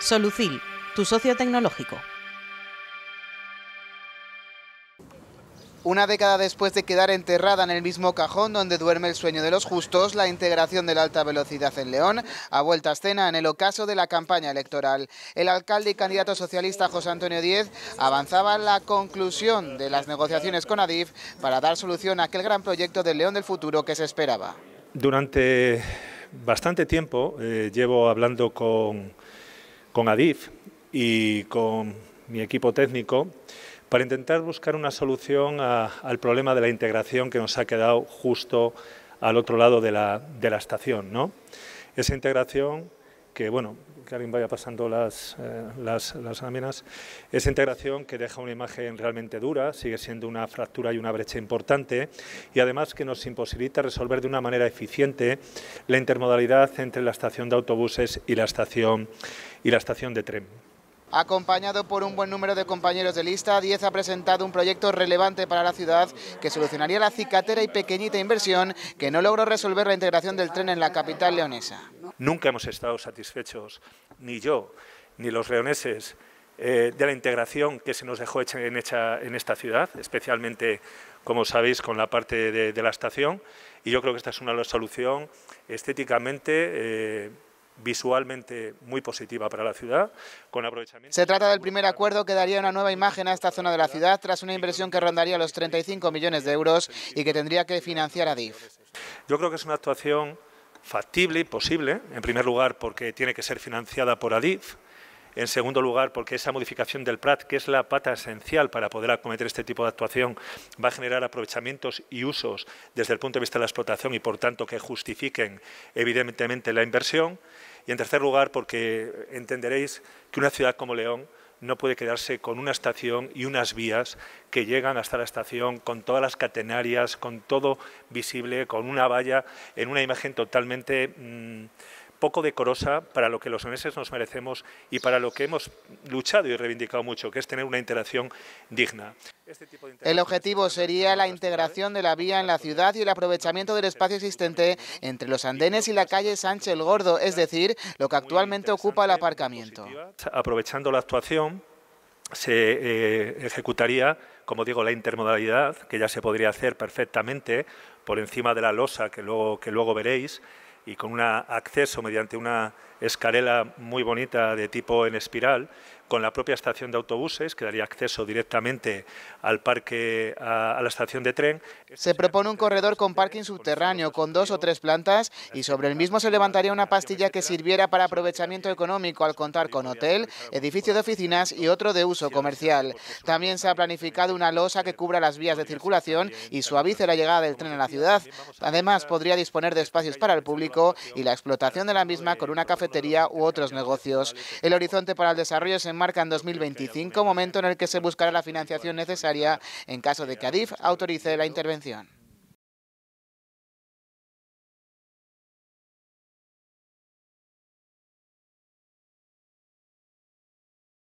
Solucil, tu socio tecnológico. Una década después de quedar enterrada en el mismo cajón donde duerme el sueño de los justos, la integración de la alta velocidad en León ha vuelto a escena en el ocaso de la campaña electoral. El alcalde y candidato socialista José Antonio Díez avanzaba la conclusión de las negociaciones con Adif para dar solución a aquel gran proyecto del León del futuro que se esperaba. Durante bastante tiempo eh, llevo hablando con con Adif y con mi equipo técnico para intentar buscar una solución al problema de la integración que nos ha quedado justo al otro lado de la, estación. ¿no? Esa integración que, bueno, que alguien vaya pasando eh, las, láminas. Esa integración que deja una imagen realmente dura, sigue siendo una fractura y una brecha importante y además que nos imposibilita resolver de una manera eficiente la intermodalidad entre la estación de autobuses y la estación, y la estación de tren. Acompañado por un buen número de compañeros de lista, A10 ha presentado un proyecto relevante para la ciudad que solucionaría la cicatera y pequeñita inversión que no logró resolver la integración del tren en la capital leonesa. Nunca hemos estado satisfechos, ni yo, ni los leoneses, eh, de la integración que se nos dejó hecha en, esta ciudad, especialmente, como sabéis, con la parte de, la estación. Y yo creo que esta es una solución estéticamente... Eh, visualmente muy positiva para la ciudad, con aprovechamiento... Se trata del primer acuerdo que daría una nueva imagen a esta zona de la ciudad tras una inversión que rondaría los 35 millones de euros y que tendría que financiar Adif. Yo creo que es una actuación factible y posible, en primer lugar porque tiene que ser financiada por Adif, en segundo lugar, porque esa modificación del PRAT, que es la pata esencial para poder acometer este tipo de actuación, va a generar aprovechamientos y usos desde el punto de vista de la explotación y, por tanto, que justifiquen evidentemente la inversión. Y, en tercer lugar, porque entenderéis que una ciudad como León no puede quedarse con una estación y unas vías que llegan hasta la estación con todas las catenarias, con todo visible, con una valla, en una imagen totalmente... Mm, poco decorosa para lo que los meses nos merecemos y para lo que hemos luchado y reivindicado mucho, que es tener una interacción digna. Este el objetivo sería la integración de la vía en la ciudad y el aprovechamiento del espacio existente entre los andenes y la calle Sánchez el Gordo, es decir, lo que actualmente ocupa el aparcamiento. Aprovechando la actuación, se eh, ejecutaría, como digo, la intermodalidad, que ya se podría hacer perfectamente por encima de la losa que luego, que luego veréis, y con un acceso mediante una escalera muy bonita de tipo en espiral con la propia estación de autobuses, que daría acceso directamente al parque, a, la estación de tren. Este se propone un corredor con parking subterráneo, con dos o tres plantas, y sobre el mismo se levantaría una pastilla que sirviera para aprovechamiento económico al contar con hotel, edificio de oficinas y otro de uso comercial. También se ha planificado una losa que cubra las vías de circulación y suavice la llegada del tren a la ciudad. Además, podría disponer de este espacios para el público y la explotación de la misma con una cafetería u otros negocios. El horizonte para el desarrollo es en marca en 2025, momento en el que se buscará la financiación necesaria en caso de que Adif autorice la intervención.